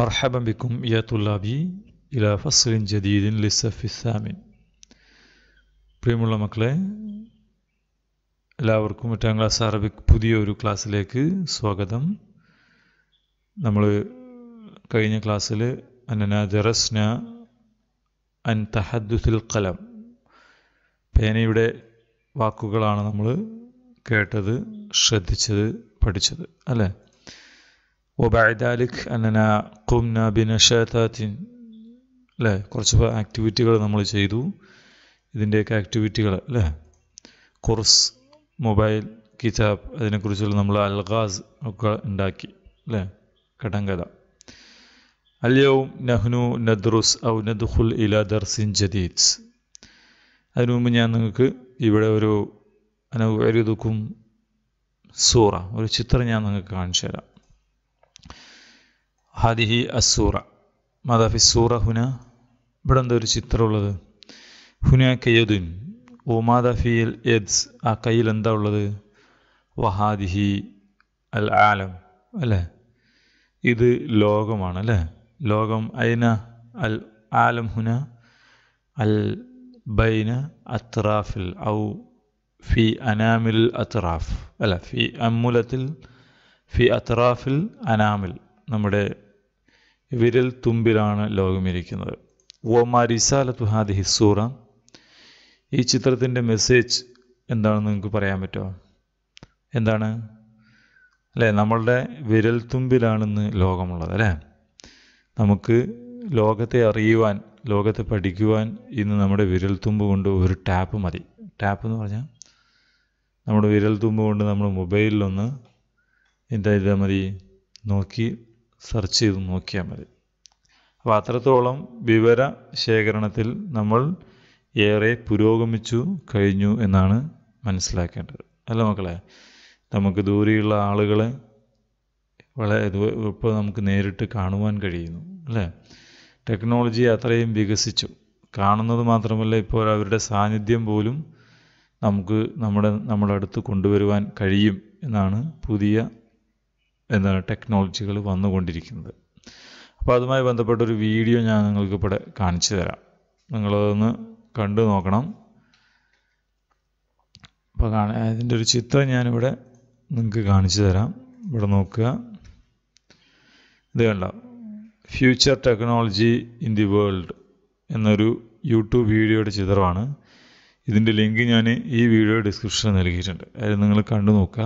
مرحبا بكم يا طلابي إلى فصل جديد للصف الثامن പ്രിയമുള്ള മക്കളെ എല്ലാവർക്കും എട്ടാം ക്ലാസ് അറബിക് പുതിയ ഒരു ക്ലാസ്സിലേക്ക് സ്വാഗതം നമ്മൾ കഴിഞ്ഞ ക്ലാസ്സിൽ അനന ജറസ്ന അൻ തഹദ്ദുസുൽ കലം പേനയുടെ വാക്കുകളാണ് നമ്മൾ കേട്ടത് ശ്രദ്ധിച്ചത് പഠിച്ചത് അല്ലേ وبعد ذلك أننا قمنا بنشاطات അല്ലേ കുറച്ച് ആക്ടിവിറ്റികൾ നമ്മൾ ചെയ്തു ഇതിൻ്റെയൊക്കെ ആക്ടിവിറ്റികൾ അല്ലേ കുർസ് മൊബൈൽ കിതാബ് അതിനെക്കുറിച്ചുള്ള നമ്മൾ അൽഗാസ് ഒക്കെ ഉണ്ടാക്കി അല്ലേ കടങ്കഥ അല്യവും നഹ്നു നദ്റുസ് ഔ നദ്ഖുൽ ഇല ദർസിൻ ജദീദ് അതിനു മുമ്പ് ഞാൻ നിങ്ങൾക്ക് ഇവിടെ ഒരു അനൗരുദുക്കും സൂറ ഒരു ചിത്രം ഞാൻ നിങ്ങൾക്ക് കാണിച്ചു തരാം ഹദിഹി അസൂറ മദാഫി സൂറ ഹുന ഇവിടെ എന്താ ഒരു ചിത്രമുള്ളത് ഹുന കയ്യദുൻ ഓ മാദാഫിയിൽ എദ്സ് ആ കയ്യിൽ എന്താ ഉള്ളത് വഹാദിഹി അൽ ആലം അല്ലേ ഇത് ലോകമാണ് അല്ലേ ലോകം അയിന അൽ ആലം ഹുന അൽ ബൈന അത്റാഫിൽ ഔ ഫി അനാമിൽ അത്റാഫ് അല്ല ഫി അമ്മുലത്തിൽ ഫി അത്റാഫിൽ അനാമിൽ നമ്മുടെ വിരൽ തുമ്പിലാണ് ലോകമിരിക്കുന്നത് ഓമാരിസാലത്തു ഹാദി ഹിസൂറ ഈ ചിത്രത്തിൻ്റെ മെസ്സേജ് എന്താണെന്ന് നിങ്ങൾക്ക് പറയാൻ പറ്റുമോ എന്താണ് അല്ലേ നമ്മളുടെ വിരൽ തുമ്പിലാണെന്ന് ലോകമുള്ളത് അല്ലേ നമുക്ക് ലോകത്തെ അറിയുവാൻ ലോകത്തെ പഠിക്കുവാൻ ഇന്ന് നമ്മുടെ വിരൽ തുമ്പ് കൊണ്ട് ഒരു ടാപ്പ് മതി ടാപ്പ് എന്ന് പറഞ്ഞാൽ നമ്മുടെ വിരൽ തുമ്പ് കൊണ്ട് നമ്മൾ മൊബൈലിലൊന്ന് എന്താ ഇതാ മതി നോക്കി സെർച്ച് ചെയ്ത് നോക്കിയാൽ മതി അപ്പോൾ അത്രത്തോളം വിവര ശേഖരണത്തിൽ നമ്മൾ ഏറെ പുരോഗമിച്ചു കഴിഞ്ഞു എന്നാണ് മനസ്സിലാക്കേണ്ടത് അല്ല മക്കളെ നമുക്ക് ദൂരെയുള്ള ആളുകളെ വളരെ ഇപ്പോൾ നമുക്ക് നേരിട്ട് കാണുവാൻ കഴിയുന്നു അല്ലേ ടെക്നോളജി അത്രയും വികസിച്ചു കാണുന്നത് മാത്രമല്ല ഇപ്പോൾ അവരുടെ സാന്നിധ്യം പോലും നമുക്ക് നമ്മുടെ നമ്മുടെ അടുത്ത് കൊണ്ടുവരുവാൻ കഴിയും എന്നാണ് പുതിയ എന്താണ് ടെക്നോളജികൾ വന്നുകൊണ്ടിരിക്കുന്നത് അപ്പോൾ അതുമായി ബന്ധപ്പെട്ടൊരു വീഡിയോ ഞാൻ നിങ്ങൾക്ക് ഇവിടെ കാണിച്ചു തരാം നിങ്ങളതൊന്ന് കണ്ടു നോക്കണം അപ്പോൾ കാണാൻ അതിൻ്റെ ഒരു ചിത്രം ഞാനിവിടെ നിങ്ങൾക്ക് കാണിച്ചു തരാം ഇവിടെ നോക്കുക ഇത് കണ്ട future technology in the world എന്നൊരു യൂട്യൂബ് വീഡിയോയുടെ ചിത്രമാണ് ഇതിൻ്റെ ലിങ്ക് ഞാൻ ഈ വീഡിയോ ഡിസ്ക്രിപ്ഷനിൽ നൽകിയിട്ടുണ്ട് അതായത് നിങ്ങൾ കണ്ടു നോക്കുക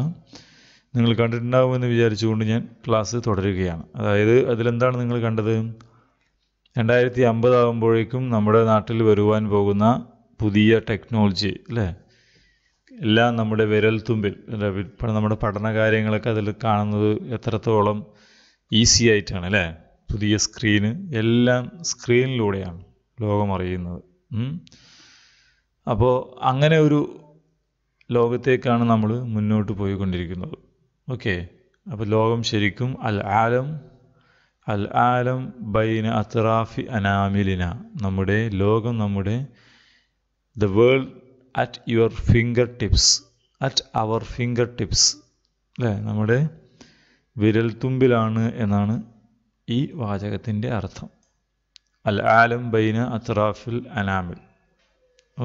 നിങ്ങൾ കണ്ടിട്ടുണ്ടാവുമെന്ന് വിചാരിച്ചുകൊണ്ട് ഞാൻ ക്ലാസ് തുടരുകയാണ് അതായത് അതിലെന്താണ് നിങ്ങൾ കണ്ടത് രണ്ടായിരത്തി അമ്പതാകുമ്പോഴേക്കും നമ്മുടെ നാട്ടിൽ വരുവാൻ പോകുന്ന പുതിയ ടെക്നോളജി അല്ലേ എല്ലാം നമ്മുടെ വിരൽ തുമ്പിൽ അല്ലേ ഇപ്പം നമ്മുടെ പഠന കാര്യങ്ങളൊക്കെ അതിൽ കാണുന്നത് എത്രത്തോളം ഈസി ആയിട്ടാണ് അല്ലേ പുതിയ സ്ക്രീന് എല്ലാം സ്ക്രീനിലൂടെയാണ് ലോകം അറിയുന്നത് അപ്പോൾ അങ്ങനെ ഒരു ലോകത്തേക്കാണ് നമ്മൾ മുന്നോട്ട് പോയിക്കൊണ്ടിരിക്കുന്നത് ഓക്കെ അപ്പോൾ ലോകം ശരിക്കും അൽ ആലം അൽ ആലം ബൈന അത്രാഫി അനാമിലിന നമ്മുടെ ലോകം നമ്മുടെ the world at your fingertips at our fingertips അല്ലേ നമ്മുടെ വിരൽത്തുമ്പിലാണ് എന്നാണ് ഈ വാചകത്തിൻ്റെ അർത്ഥം അൽ ആലം ബൈന അത്രാഫിൽ അനാമിൽ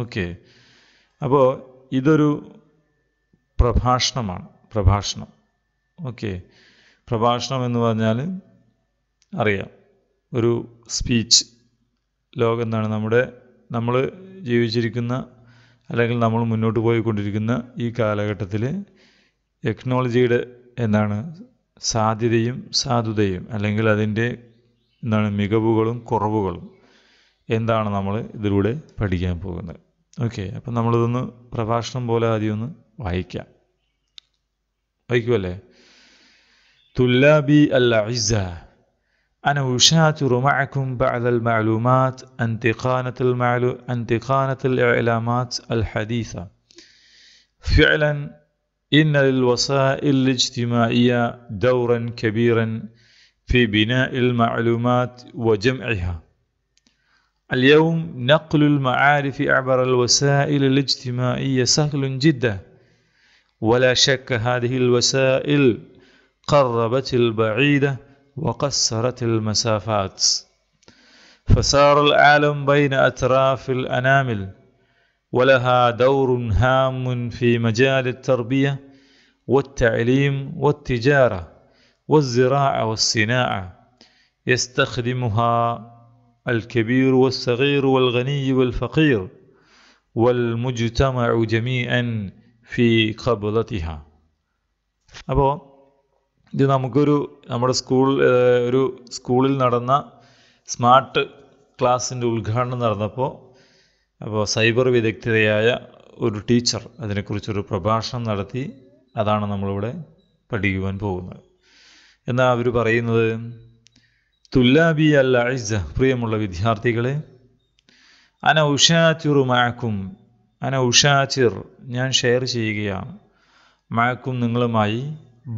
ഓക്കെ അപ്പോൾ ഇതൊരു പ്രഭാഷണമാണ് പ്രഭാഷണം ഓക്കെ പ്രഭാഷണം എന്ന് പറഞ്ഞാൽ അറിയാം ഒരു സ്പീച്ച് ലോകം എന്നാണ് നമ്മുടെ നമ്മൾ ജീവിച്ചിരിക്കുന്ന അല്ലെങ്കിൽ നമ്മൾ മുന്നോട്ട് പോയിക്കൊണ്ടിരിക്കുന്ന ഈ കാലഘട്ടത്തിൽ ടെക്നോളജിയുടെ എന്താണ് സാധ്യതയും സാധുതയും അല്ലെങ്കിൽ അതിൻ്റെ എന്താണ് മികവുകളും കുറവുകളും എന്താണ് നമ്മൾ ഇതിലൂടെ പഠിക്കാൻ പോകുന്നത് ഓക്കെ അപ്പം നമ്മളിതൊന്ന് പ്രഭാഷണം പോലെ ആദ്യം ഒന്ന് വായിക്കാം വായിക്കുമല്ലേ طلابي الأعزاء أنا أشاطر معكم بعض المعلومات انتقانة المعلو... انتقانة الإعلامات الحديثة فعلا إن للوسائل الاجتماعية دورا كبيرا في بناء المعلومات وجمعها اليوم نقل المعارف عبر الوسائل الاجتماعية سهل جدا ولا شك هذه الوسائل قربت البعيدة وقصرت المسافات فسار العالم بين أطراف الأنامل ولها دور هام في مجال التربية والتعليم والتجارة والزراعة والصناعة يستخدمها الكبير والصغير والغني والفقير والمجتمع جميعا في قبضتها أبو ഇത് നമുക്കൊരു നമ്മുടെ സ്കൂൾ ഒരു സ്കൂളിൽ നടന്ന സ്മാർട്ട് ക്ലാസ്സിൻ്റെ ഉദ്ഘാടനം നടന്നപ്പോൾ അപ്പോൾ സൈബർ വിദഗ്ധതയായ ഒരു ടീച്ചർ അതിനെക്കുറിച്ചൊരു പ്രഭാഷണം നടത്തി അതാണ് നമ്മളിവിടെ പഠിക്കുവാൻ പോകുന്നത് എന്നാൽ അവർ പറയുന്നത് തുല്ലാബി അല്ല അഴ്സ പ്രിയമുള്ള വിദ്യാർത്ഥികളെ അന ഉഷാചിറു മാക്കും അന ഉഷാചിർ ഞാൻ ഷെയർ ചെയ്യുകയാണ് മാക്കും നിങ്ങളുമായി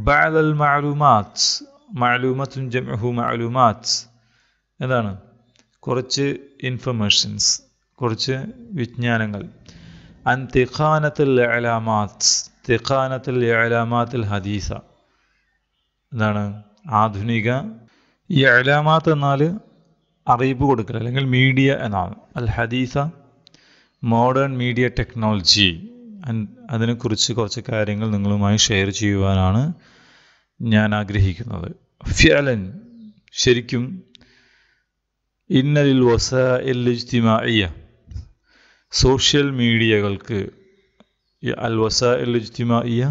ബാദ് അൽ മാലൂമാത്സ് മാലൂമത്തും ജമഹു എന്താണ് കുറച്ച് ഇൻഫർമേഷൻസ് കുറച്ച് വിജ്ഞാനങ്ങൾ അൻ തിഖാനത്തിൽ അലാമാത്സ് തിഖാനത്തുൽ അലാമാത്തുൽ ഹദീസ എന്താണ് ആധുനിക ഈ അലാമാത്ത് എന്നാൽ അറിയിപ്പ് കൊടുക്കൽ അല്ലെങ്കിൽ മീഡിയ എന്നാണ് അൽ ഹദീസ മോഡേൺ മീഡിയ ടെക്നോളജി അതിനെക്കുറിച്ച് കുറച്ച് കാര്യങ്ങൾ നിങ്ങളുമായി ഷെയർ ചെയ്യുവാനാണ് ഞാൻ ആഗ്രഹിക്കുന്നത് ഫിയലൻ ശരിക്കും ഇന്നലിൽ വസ ഇജ്തിമായ സോഷ്യൽ മീഡിയകൾക്ക് അൽ വസ ഇജ്തിമായ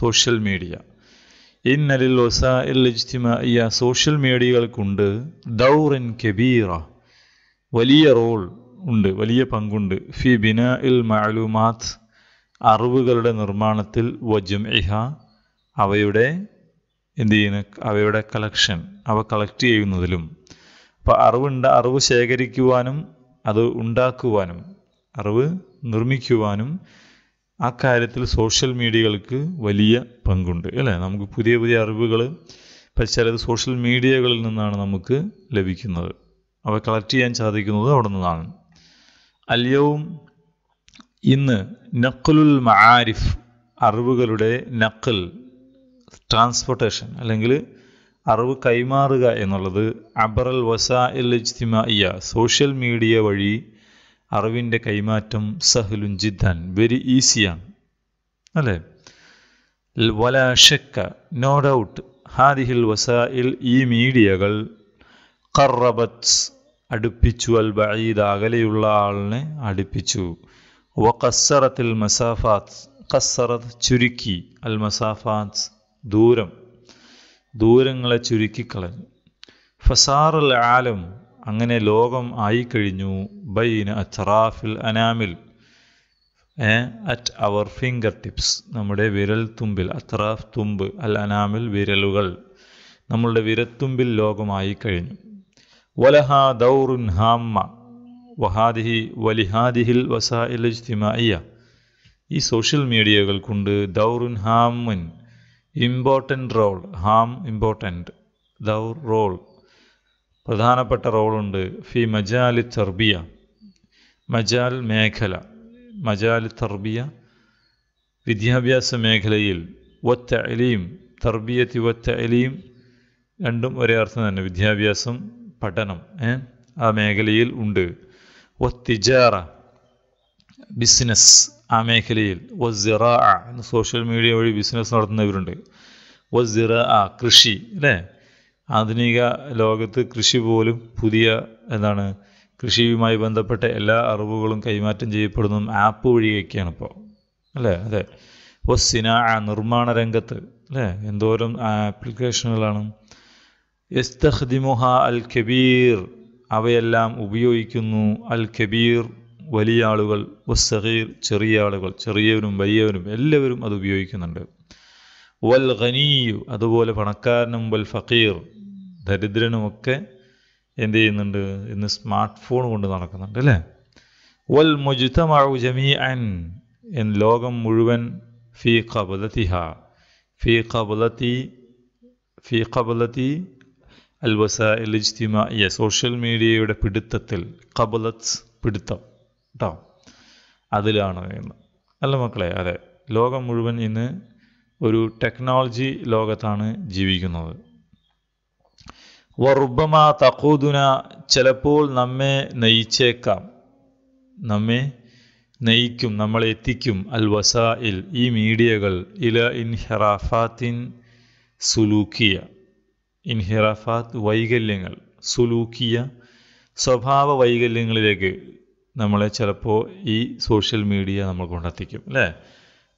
സോഷ്യൽ മീഡിയ ഇന്നലിൽ വസ ഇജ്തിമായ സോഷ്യൽ മീഡിയകൾക്കുണ്ട് ദൗറൻ കബീറ വലിയ റോൾ ഉണ്ട് വലിയ പങ്കുണ്ട് ഫി ബിന ഇൽ മാലുമാത്ത് അറിവുകളുടെ നിർമ്മാണത്തിൽ വജും ഇഹ അവയുടെ എന്ത് ചെയ്യുന്ന അവയുടെ കളക്ഷൻ അവ കളക്ട് ചെയ്യുന്നതിലും അപ്പോൾ അറിവുണ്ട അറിവ് ശേഖരിക്കുവാനും അത് ഉണ്ടാക്കുവാനും അറിവ് നിർമ്മിക്കുവാനും ആ കാര്യത്തിൽ സോഷ്യൽ മീഡിയകൾക്ക് വലിയ പങ്കുണ്ട് അല്ലേ നമുക്ക് പുതിയ പുതിയ അറിവുകൾ ചിലത് സോഷ്യൽ മീഡിയകളിൽ നിന്നാണ് നമുക്ക് ലഭിക്കുന്നത് അവ കളക്ട് ചെയ്യാൻ സാധിക്കുന്നത് അവിടെ നിന്നാണ് അല്യവും ഇന്ന് നക്കുലുൽ മആരിഫ് അറിവുകളുടെ നഖൽ ട്രാൻസ്പോർട്ടേഷൻ അല്ലെങ്കിൽ അറിവ് കൈമാറുക എന്നുള്ളത് അബറൽ വസാഇൽ ഇജ്തിമാഇയ സോഷ്യൽ മീഡിയ വഴി അറിവിൻ്റെ കൈമാറ്റം സഹലുൻ ജിദ്ദാൻ വെരി ഈസിയാണ് അല്ലേ വല ഷെക്ക നോ ഡൗട്ട് ഹാദിഹിൽ വസായിൽ ഈ മീഡിയകൾ കറബത്ത് അടുപ്പിച്ചു അൽ ബഈദ് അകലെയുള്ള ആളിനെ അടുപ്പിച്ചു വഖസ്സറത്തിൽ മസാഫാത്ത് കസ്സറത്ത് ചുരുക്കി അൽ മസാഫാത്ത് ദൂരം ദൂരങ്ങളെ ചുരുക്കിക്കളഞ്ഞു ഫസാറൽ ആലം അങ്ങനെ ലോകം ആയിക്കഴിഞ്ഞു ബൈന അച്റാഫിൽ അനാമിൽ അറ്റ് അവർ ഫിംഗർ ടിപ്സ് നമ്മുടെ വിരൽ തുമ്പിൽ അത്രാഫ് തുമ്പ് അൽ അനാമിൽ വിരലുകൾ നമ്മളുടെ വിരത്തുമ്പിൽ ലോകമായി കഴിഞ്ഞു വലഹ ദൗറുൻ ഹാമ്മ വഹാദിഹി വലിഹാദിഹിൽ വസാഇൽ ഇജ്തിമായിയ ഈ സോഷ്യൽ മീഡിയകൾ കൊണ്ട് ദൗറുൻ ഹാമുൻ ഇമ്പോർട്ടൻ്റ് റോൾ ഹാം ഇമ്പോർട്ടൻ്റ് ദൗർ റോൾ പ്രധാനപ്പെട്ട റോളുണ്ട് ഫി മജാലി തർബിയ മജാൽ മേഖല മജാലി തർബിയ വിദ്യാഭ്യാസ മേഖലയിൽ ഒത്ത എലിയും തർബിയത്തി ഒറ്റ എലിയും രണ്ടും ഒരേ അർത്ഥം തന്നെ വിദ്യാഭ്യാസം പഠനം ആ മേഖലയിൽ ഉണ്ട് വത്തിജാറ ബിസിനസ് ആ മേഖലയിൽ വസിറ എന്ന് സോഷ്യൽ മീഡിയ വഴി ബിസിനസ് നടത്തുന്നവരുണ്ട് വസിറ കൃഷി അല്ലേ ആധുനിക ലോകത്ത് കൃഷി പോലും പുതിയ എന്താണ് കൃഷിയുമായി ബന്ധപ്പെട്ട എല്ലാ അറിവുകളും കൈമാറ്റം ചെയ്യപ്പെടുന്നതും ആപ്പ് വഴിയൊക്കെയാണ് ഇപ്പോൾ അല്ലേ അതെ വസ്സിന നിർമ്മാണ രംഗത്ത് അല്ലേ എന്തോരം ആപ്ലിക്കേഷനുകളാണ് യസ്തഹ്ദിമുഹ അൽ കബീർ അവയെല്ലാം ഉപയോഗിക്കുന്നു അൽ കബീർ വലിയ ആളുകൾ വസ്സഹീർ ചെറിയ ആളുകൾ ചെറിയവരും വലിയവരും എല്ലാവരും അത് ഉപയോഗിക്കുന്നുണ്ട് വൽ ഖനീയു അതുപോലെ പണക്കാരനും വൽ ഫക്കീർ ദരിദ്രനുമൊക്കെ എന്ത് ചെയ്യുന്നുണ്ട് ഇന്ന് സ്മാർട്ട് ഫോൺ കൊണ്ട് നടക്കുന്നുണ്ട് അല്ലേ വൽ മുജ്തമഉ ജമീ അൻ എൻ ലോകം മുഴുവൻ ഫീ കബലത്തിഹ ഫീ കബലത്തി ഫീ കബലത്തി അൽ വസൈൽ ഇജ്തിമായ സോഷ്യൽ മീഡിയയുടെ പിടുത്തത്തിൽ കബലത്സ് പിടുത്തം കേട്ടോ അതിലാണ് എന്ന് അല്ല മക്കളെ അതെ ലോകം മുഴുവൻ ഇന്ന് ഒരു ടെക്നോളജി ലോകത്താണ് ജീവിക്കുന്നത് വറുബമ തഖൂദുന ചിലപ്പോൾ നമ്മെ നയിച്ചേക്കാം നമ്മെ നയിക്കും നമ്മളെ എത്തിക്കും അൽ വസായിൽ ഈ മീഡിയകൾ ഇല ഇൻഹറാഫാത്തിൻ സുലൂക്കിയ ഇൻഹിറാഫാത്ത് വൈകല്യങ്ങൾ സുലൂക്കിയ സ്വഭാവ വൈകല്യങ്ങളിലേക്ക് നമ്മളെ ചിലപ്പോൾ ഈ സോഷ്യൽ മീഡിയ നമ്മൾ കൊണ്ടെത്തിക്കും അല്ലേ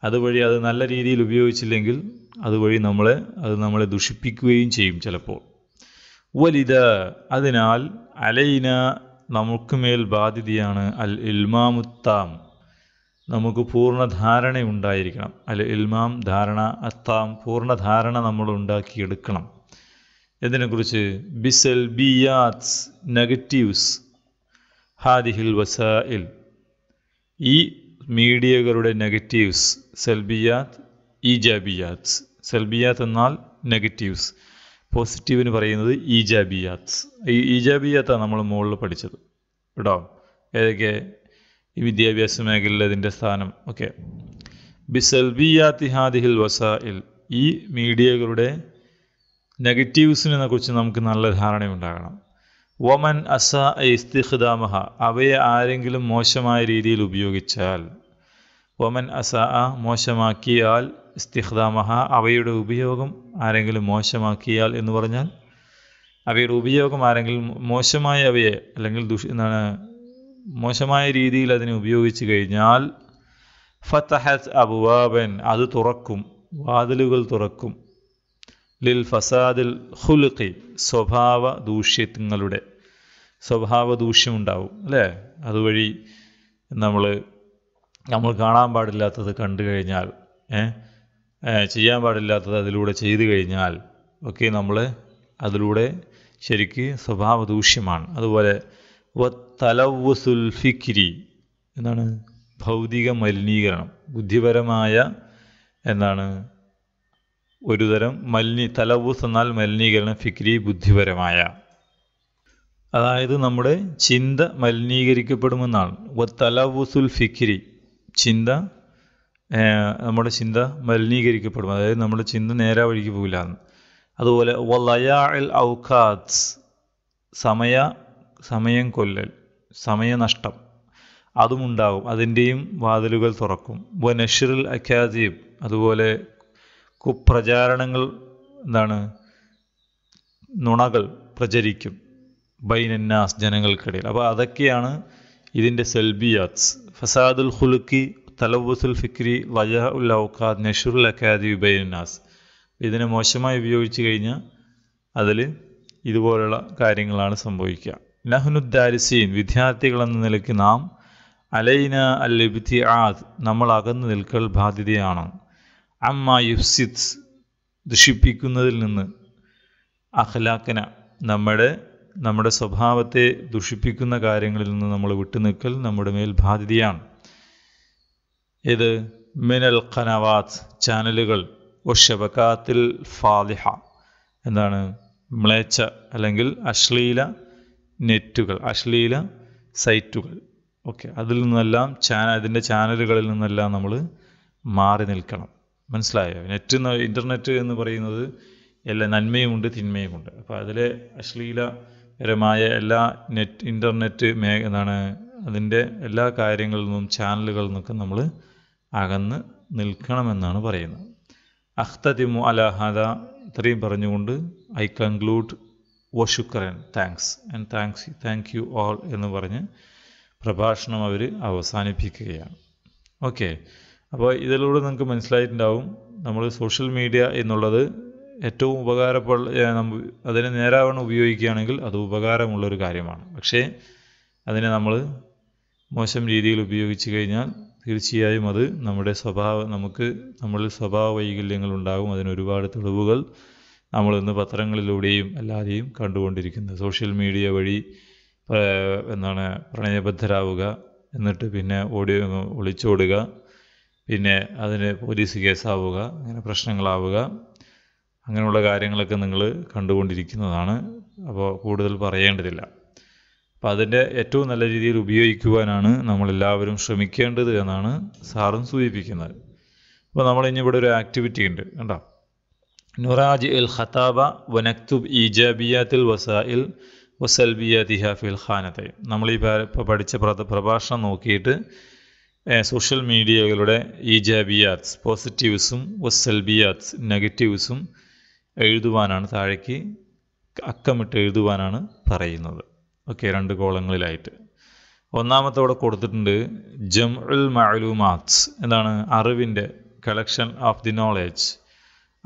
അതുവഴി അത് നല്ല രീതിയിൽ ഉപയോഗിച്ചില്ലെങ്കിൽ അതുവഴി നമ്മളെ അത് നമ്മളെ ദുഷിപ്പിക്കുകയും ചെയ്യും ചിലപ്പോൾ വലിത അതിനാൽ അലൈന നമുക്ക് മേൽ ബാധ്യതയാണ് അൽ ഇൽമാമുത്താം നമുക്ക് പൂർണ്ണ ധാരണ ഉണ്ടായിരിക്കണം അൽ ഇൽമാം ധാരണ അത്താം പൂർണ്ണ ധാരണ നമ്മൾ ഉണ്ടാക്കിയെടുക്കണം എന്നതിനെക്കുറിച്ച് ബിസൽ ബിയാത്സ് നെഗറ്റീവ്സ് ഹാദിഹിൽ വസായിൽ ഈ മീഡിയകളുടെ നെഗറ്റീവ്സ് സെൽബിയാത്ത് ഈജാബിയാത്സ് സെൽബിയാത്ത് എന്നാൽ നെഗറ്റീവ്സ് പോസിറ്റീവിന് പറയുന്നത് ഈജാബിയാത്സ് ഈ ഈജാബിയാത്താണ് നമ്മൾ മുകളിൽ പഠിച്ചത് കേട്ടോ ഏതൊക്കെ ഈ വിദ്യാഭ്യാസ മേഖലയിൽ അതിൻ്റെ സ്ഥാനം ഓക്കെ ബിസൽബിയാത്തി ഹാദിഹിൽ വസായിൽ ഈ മീഡിയകളുടെ നെഗറ്റീവ്സിനെ കുറിച്ച് നമുക്ക് നല്ല ധാരണയുണ്ടാകണം വമൻ അസ ഇസ്തിഖിദാമഹ അവയെ ആരെങ്കിലും മോശമായ രീതിയിൽ ഉപയോഗിച്ചാൽ വമൻ അസ മോശമാക്കിയാൽ ഇസ്തിഖ്ദാമഹ അവയുടെ ഉപയോഗം ആരെങ്കിലും മോശമാക്കിയാൽ എന്ന് പറഞ്ഞാൽ അവയുടെ ഉപയോഗം ആരെങ്കിലും മോശമായ അവയെ അല്ലെങ്കിൽ ദുഷ് എന്താണ് മോശമായ രീതിയിൽ അതിനെ ഉപയോഗിച്ചു കഴിഞ്ഞാൽ ഫത്തഹത് അബുവാബൻ അത് തുറക്കും വാതിലുകൾ തുറക്കും ലിൽ ഫസാദിൽ ഖുൽഖി സ്വഭാവ ദൂഷ്യങ്ങളുടെ സ്വഭാവ ദൂഷ്യമുണ്ടാവും അല്ലേ അതുവഴി നമ്മൾ നമ്മൾ കാണാൻ പാടില്ലാത്തത് കണ്ടു കഴിഞ്ഞാൽ ചെയ്യാൻ പാടില്ലാത്തത് അതിലൂടെ ചെയ്തു കഴിഞ്ഞാൽ ഒക്കെ നമ്മൾ അതിലൂടെ ശരിക്ക് സ്വഭാവ ദൂഷ്യമാണ് അതുപോലെ വ തലവുസുൽ എന്നാണ് എന്താണ് ഭൗതിക മലിനീകരണം ബുദ്ധിപരമായ എന്താണ് ഒരുതരം മലിനി തലവൂസ് എന്നാൽ മലിനീകരണം ഫിക്രി ബുദ്ധിപരമായ അതായത് നമ്മുടെ ചിന്ത മലിനീകരിക്കപ്പെടുമെന്നാണ് തലവൂസുൽ ഫിക്രി ചിന്ത നമ്മുടെ ചിന്ത മലിനീകരിക്കപ്പെടും അതായത് നമ്മുടെ ചിന്ത നേരെ വഴിക്ക് പോകില്ല അതുപോലെ വലയാ എൽ ഔഖാത്സ് സമയ സമയം കൊല്ലൽ സമയനഷ്ടം അതുമുണ്ടാകും അതിൻ്റെയും വാതിലുകൾ തുറക്കും വ നഷറിൽ അഖാദീബ് അതുപോലെ കുപ്രചാരണങ്ങൾ എന്താണ് നുണകൾ പ്രചരിക്കും ബൈനന്നാസ് ജനങ്ങൾക്കിടയിൽ അപ്പോൾ അതൊക്കെയാണ് ഇതിൻ്റെ സെൽബിയാത്സ് ഫസാദുൽ ഹുലുക്കി തലബുസുൽ ഫിക്രി വജഹ ഉൽ ഔഖാദ് നഷുറുൽ അക്കാദി ബൈനന്നാസ് ഇതിനെ മോശമായി ഉപയോഗിച്ച് കഴിഞ്ഞാൽ അതിൽ ഇതുപോലുള്ള കാര്യങ്ങളാണ് സംഭവിക്കുക നഹ്നുദ്ദാരിസീൻ വിദ്യാർത്ഥികൾ എന്ന നിലയ്ക്ക് നാം അലൈന അൽ ലബിത്തി ആദ് നമ്മൾ അകന്നു നിൽക്കൽ ബാധ്യതയാണ് അമ്മ യുഫ്സിത്സ് ദുഷിപ്പിക്കുന്നതിൽ നിന്ന് അഹ്ലാക്കന നമ്മുടെ നമ്മുടെ സ്വഭാവത്തെ ദുഷിപ്പിക്കുന്ന കാര്യങ്ങളിൽ നിന്ന് നമ്മൾ വിട്ടുനിൽക്കൽ നമ്മുടെ മേൽ ബാധ്യതയാണ് ഇത് മിനൽ ഖനവാത് ചാനലുകൾ ഷബക്കാത്തിൽ ഫാലിഹ എന്താണ് മ്ലേച്ച അല്ലെങ്കിൽ അശ്ലീല നെറ്റുകൾ അശ്ലീല സൈറ്റുകൾ ഓക്കെ അതിൽ നിന്നെല്ലാം ചാന അതിൻ്റെ ചാനലുകളിൽ നിന്നെല്ലാം നമ്മൾ മാറി നിൽക്കണം മനസ്സിലായോ നെറ്റ് എന്ന ഇൻ്റർനെറ്റ് എന്ന് പറയുന്നത് എല്ലാ നന്മയുമുണ്ട് തിന്മയുമുണ്ട് അപ്പോൾ അതിലെ അശ്ലീലപരമായ എല്ലാ നെറ്റ് ഇൻ്റർനെറ്റ് മേ എന്താണ് അതിൻ്റെ എല്ലാ കാര്യങ്ങളിൽ നിന്നും ചാനലുകളിൽ നിന്നൊക്കെ നമ്മൾ അകന്ന് നിൽക്കണമെന്നാണ് പറയുന്നത് അഹ്തതിമു അലഹദ ഇത്രയും പറഞ്ഞുകൊണ്ട് ഐ കൺക്ലൂഡ് വോ thanks and thanks thank you all എന്ന് പറഞ്ഞ് പ്രഭാഷണം അവർ അവസാനിപ്പിക്കുകയാണ് ഓക്കെ അപ്പോൾ ഇതിലൂടെ നിങ്ങൾക്ക് മനസ്സിലായിട്ടുണ്ടാവും നമ്മൾ സോഷ്യൽ മീഡിയ എന്നുള്ളത് ഏറ്റവും ഉപകാരപ്പെട്ട അതിനെ നേരാവണ്ണം ഉപയോഗിക്കുകയാണെങ്കിൽ അത് ഉപകാരമുള്ളൊരു കാര്യമാണ് പക്ഷേ അതിനെ നമ്മൾ മോശം രീതിയിൽ ഉപയോഗിച്ചു കഴിഞ്ഞാൽ തീർച്ചയായും അത് നമ്മുടെ സ്വഭാവ നമുക്ക് നമ്മളിൽ സ്വഭാവ വൈകല്യങ്ങൾ ഉണ്ടാകും അതിനൊരുപാട് തെളിവുകൾ നമ്മൾ ഇന്ന് പത്രങ്ങളിലൂടെയും അല്ലാതെയും കണ്ടുകൊണ്ടിരിക്കുന്നത് സോഷ്യൽ മീഡിയ വഴി എന്താണ് പ്രണയബദ്ധരാവുക എന്നിട്ട് പിന്നെ ഓടി ഒളിച്ചോടുക പിന്നെ അതിന് പോലീസ് കേസാവുക അങ്ങനെ പ്രശ്നങ്ങളാവുക അങ്ങനെയുള്ള കാര്യങ്ങളൊക്കെ നിങ്ങൾ കണ്ടുകൊണ്ടിരിക്കുന്നതാണ് അപ്പോൾ കൂടുതൽ പറയേണ്ടതില്ല അപ്പോൾ അതിൻ്റെ ഏറ്റവും നല്ല രീതിയിൽ ഉപയോഗിക്കുവാനാണ് നമ്മളെല്ലാവരും ശ്രമിക്കേണ്ടത് എന്നാണ് സാറും സൂചിപ്പിക്കുന്നത് അപ്പോൾ നമ്മളിനി ഇവിടെ ഒരു ആക്ടിവിറ്റി ഉണ്ട് കണ്ടോ നുറാജ് ഇൽ ഹത്താബ വനക്തുബ് ഈജാബിയാത്തിൽ വസായിൽ വസൽബിയ ദിഹാഫിൽ ഖാനത്തെ നമ്മൾ ഈ ഇപ്പോൾ പഠിച്ച പ്രഭാഷണം നോക്കിയിട്ട് സോഷ്യൽ മീഡിയകളുടെ ഈജാബിയാത്സ് പോസിറ്റീവ്സും വസ്സൽബിയാത്സ് നെഗറ്റീവ്സും എഴുതുവാനാണ് താഴേക്ക് അക്കമിട്ട് എഴുതുവാനാണ് പറയുന്നത് ഓക്കെ രണ്ട് കോളങ്ങളിലായിട്ട് ഒന്നാമത്തെ അവിടെ കൊടുത്തിട്ടുണ്ട് ജം ഉൽ മഅലൂമാത്സ് എന്താണ് അറിവിൻ്റെ കളക്ഷൻ ഓഫ് ദി നോളേജ്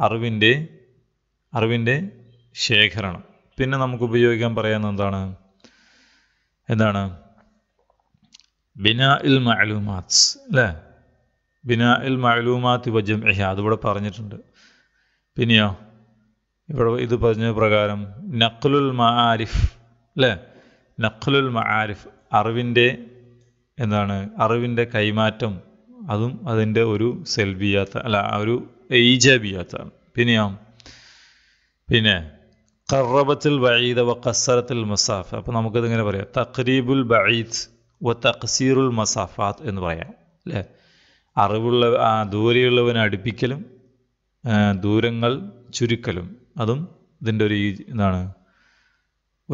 അറിവിൻ്റെ അറിവിൻ്റെ ശേഖരണം പിന്നെ നമുക്ക് ഉപയോഗിക്കാൻ പറയാവുന്ന എന്താണ് എന്താണ് ബിനാ ഇൽ അല്ലേ ബിനാ ഇൽ മഅലൂമാത്ത് വ ജംഇഹ അതിവിടെ പറഞ്ഞിട്ടുണ്ട് പിന്നെയോ ഇവിടെ ഇത് പറഞ്ഞ പ്രകാരം നഖ്ലുൽ മആരിഫ് അല്ലേ നഖ്ലുൽ മആരിഫ് അറിവിൻ്റെ എന്താണ് അറിവിൻ്റെ കൈമാറ്റം അതും അതിൻ്റെ ഒരു സെൽബിയാത്ത അല്ല ഒരു ഈജാബിയാത്താണ് പിന്നെയോ പിന്നെ ഖറബത്തുൽ ബഴീദ് വ കസറത്തുൽ മസാഫ് അപ്പോൾ നമുക്കതിങ്ങനെ പറയാം തഖ്രീബുൽ ബഴീദ് തഖ്സീറുൽ മസാഫാത്ത് എന്ന് പറയാം അല്ലേ അറിവുള്ള ആ ദൂരെയുള്ളവനെ അടുപ്പിക്കലും ദൂരങ്ങൾ ചുരുക്കലും അതും ഇതിൻ്റെ ഒരു എന്താണ്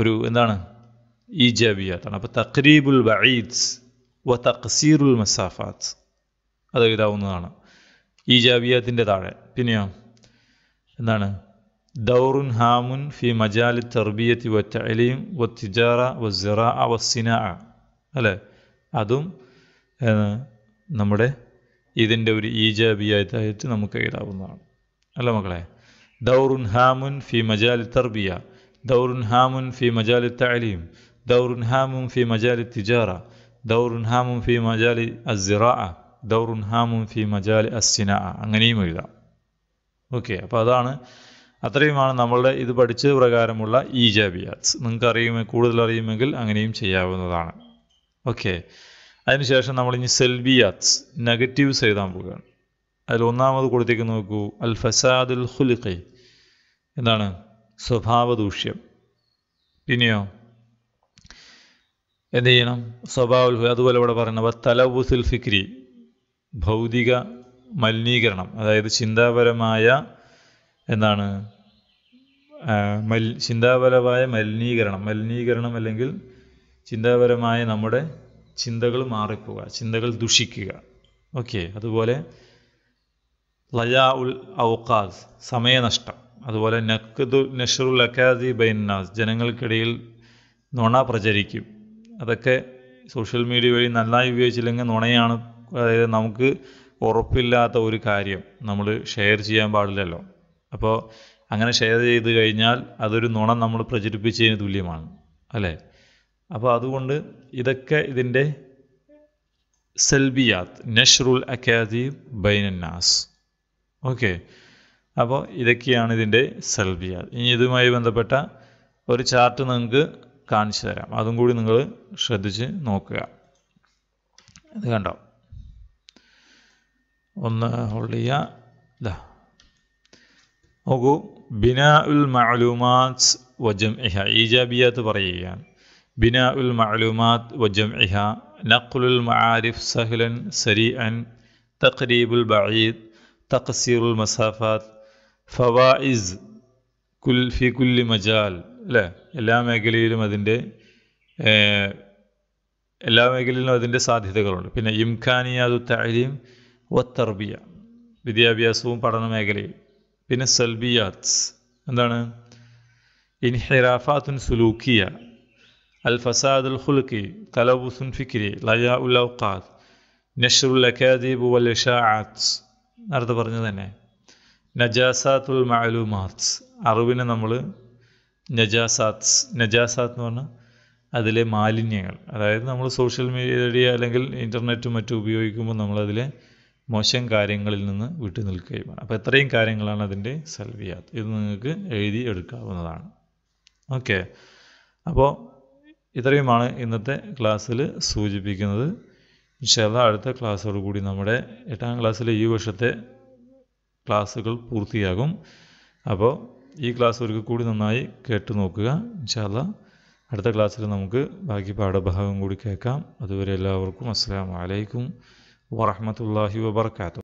ഒരു എന്താണ് ഈജാബിയാത്താണ് അപ്പോൾ തഖ്രീബുൽ വഈദ്സ് വ തക്സീറുൽ മസാഫാത്ത് അത് എഴുതാവുന്നതാണ് ഈജാബിയാത്തിൻ്റെ താഴെ പിന്നെയോ എന്താണ് ദൗറുൻ ഹാമുൻ ഫി മജാലി തർബിയത്തി വറ്റ അലിയും വ തിജാറ വ സിറ വ സിന അല്ലേ അതും നമ്മുടെ ഇതിൻ്റെ ഒരു ഈജാബിയായിട്ട് നമുക്ക് എഴുതാവുന്നതാണ് അല്ല മക്കളെ ദൗറുൻ ഹാമുൻ ഫി മജാലി തർബിയ ദൗറുൻ ഹാമുൻ ഫി മജാലി താലീം ദൗറുൻ ഹാമുൻ ഫി മജാലി തിജാറ ദൗറുൻ ഹാമുൻ ഫി മജാലി അസിറാ ദൗറുൻ ഹാമുൻ ഫി മജാലി അസിന അങ്ങനെയും എഴുതാം ഓക്കെ അപ്പോൾ അതാണ് അത്രയുമാണ് നമ്മളുടെ ഇത് പഠിച്ചത് പ്രകാരമുള്ള ഈജാബിയാസ് നിങ്ങൾക്ക് അറിയുമെങ്കിൽ കൂടുതൽ അറിയുമെങ്കിൽ അങ്ങനെയും ചെയ്യാവുന്നതാണ് ഓക്കെ അതിനുശേഷം നമ്മളിനി സെൽബിയാത്സ് നെഗറ്റീവ്സ് എഴുതാൻ പോവുകയാണ് അതിൽ ഒന്നാമത് കൊടുത്തേക്ക് നോക്കൂ അൽ ഫസാദുൽ ഹുലിഖി എന്താണ് സ്വഭാവ ദൂഷ്യം പിന്നെയോ എന്ത് ചെയ്യണം സ്വഭാവ അതുപോലെ ഇവിടെ പറയുന്നത് തലവുസുൽ ഫിക്രി ഭൗതിക മലിനീകരണം അതായത് ചിന്താപരമായ എന്താണ് മൽ ചിന്താപരമായ മലിനീകരണം മലിനീകരണം അല്ലെങ്കിൽ ചിന്താപരമായ നമ്മുടെ ചിന്തകൾ മാറിപ്പോവുക ചിന്തകൾ ദുഷിക്കുക ഓക്കെ അതുപോലെ ലയാ ഉൽ ഔക്കാസ് സമയനഷ്ടം അതുപോലെ നഖ്ദു നഷറുൽ അക്കാദി ബൈനാസ് ജനങ്ങൾക്കിടയിൽ നുണ പ്രചരിക്കും അതൊക്കെ സോഷ്യൽ മീഡിയ വഴി നന്നായി ഉപയോഗിച്ചില്ലെങ്കിൽ നുണയാണ് അതായത് നമുക്ക് ഉറപ്പില്ലാത്ത ഒരു കാര്യം നമ്മൾ ഷെയർ ചെയ്യാൻ പാടില്ലല്ലോ അപ്പോൾ അങ്ങനെ ഷെയർ ചെയ്ത് കഴിഞ്ഞാൽ അതൊരു നുണ നമ്മൾ പ്രചരിപ്പിച്ചതിന് തുല്യമാണ് അല്ലേ അപ്പോൾ അതുകൊണ്ട് ഇതൊക്കെ ഇതിൻ്റെ സെൽബിയാത്ത് നഷറുൽ അക്കാദി ബൈനന്നാസ് ഓക്കെ അപ്പോൾ ഇതൊക്കെയാണ് ഇതിൻ്റെ സെൽബിയാത്ത് ഇനി ഇതുമായി ബന്ധപ്പെട്ട ഒരു ചാർട്ട് നിങ്ങൾക്ക് കാണിച്ചു തരാം അതും കൂടി നിങ്ങൾ ശ്രദ്ധിച്ച് നോക്കുക ഇത് കണ്ടോ ഒന്ന് ഹോൾഡ് ചെയ്യുക ഇതാ നോക്കൂ ബിന ഉൽ മഅലൂമാറ്റ്സ് വജം ഇഹ ഈജാബിയാത്ത് പറയുകയാണ് بناء المعلومات وجمعها نقل മആരിഫ് سهلا സരീഅൻ തഖ്രീബുൽ ബഈദ് تقصير المسافات فوائز കുൽ ഫി കുല്ലി മജാൽ അല്ലേ എല്ലാ മേഖലയിലും അതിൻ്റെ എല്ലാ മേഖലയിലും അതിൻ്റെ സാധ്യതകളുണ്ട് പിന്നെ ഇംഖാനിയാദു താലീം വത്തർബിയ വിദ്യാഭ്യാസവും പഠന മേഖലയിൽ പിന്നെ സൽബിയാത്സ് എന്താണ് ഇൻഹിറാഫാത്തുൻ സുലൂക്കിയ الفساد الخلقي تلوث فكري ضياء الاوقات نشر الاكاذيب والاشاعات നേരത്തെ പറഞ്ഞു തന്നെ നജാസാത്തുൽ മാലൂമാത്ത് അറിവിനെ നമ്മൾ നജാസാത്ത് നജാസാത്ത് എന്ന് പറഞ്ഞാൽ അതിലെ മാലിന്യങ്ങൾ അതായത് നമ്മൾ സോഷ്യൽ മീഡിയ അല്ലെങ്കിൽ ഇൻ്റർനെറ്റും മറ്റും ഉപയോഗിക്കുമ്പോൾ നമ്മളതിലെ മോശം കാര്യങ്ങളിൽ നിന്ന് വിട്ടു നിൽക്കുകയും അപ്പോൾ ഇത്രയും കാര്യങ്ങളാണ് അതിൻ്റെ സൽവിയാത് ഇത് നിങ്ങൾക്ക് എഴുതി എടുക്കാവുന്നതാണ് ഓക്കെ അപ്പോൾ ഇത്രയുമാണ് ഇന്നത്തെ ക്ലാസ്സിൽ സൂചിപ്പിക്കുന്നത് ഇൻഷാല്ല അടുത്ത കൂടി നമ്മുടെ എട്ടാം ക്ലാസ്സിലെ ഈ വർഷത്തെ ക്ലാസ്സുകൾ പൂർത്തിയാകും അപ്പോൾ ഈ ക്ലാസ് ഒരിക്കൽ കൂടി നന്നായി കേട്ടു നോക്കുക ഇൻഷാല്ല അടുത്ത ക്ലാസ്സിൽ നമുക്ക് ബാക്കി പാഠഭാഗം കൂടി കേൾക്കാം അതുവരെ എല്ലാവർക്കും അസ്സാം വലൈക്കും വാഹമത്തല്ലാഹി വാബർക്കാത്തു